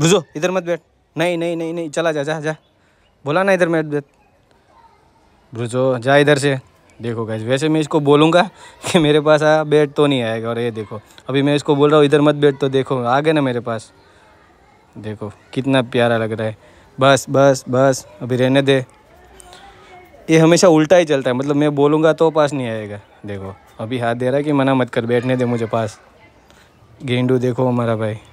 घुसो इधर मत बैठ नहीं नहीं नहीं नहीं चला जा जा जा बोला ना इधर मत बैठ घुसो जा इधर से देखो गैस वैसे मैं इसको बोलूँगा कि मेरे पास आया बैट तो नहीं आएगा और ये देखो अभी मैं इसको बोल रहा हूँ इधर मत बैठ तो देखो आ गया ना मेरे पास देखो कितना प्यारा लग रहा है बस बस बस अभी रहने दे ये हमेशा उल्टा ही चलता है मतलब मैं बोलूँगा तो पास नहीं आएगा देखो अभी हाथ दे रहा है कि मना मत कर बैठने दे मुझे पास गेंडू देखो हमारा भाई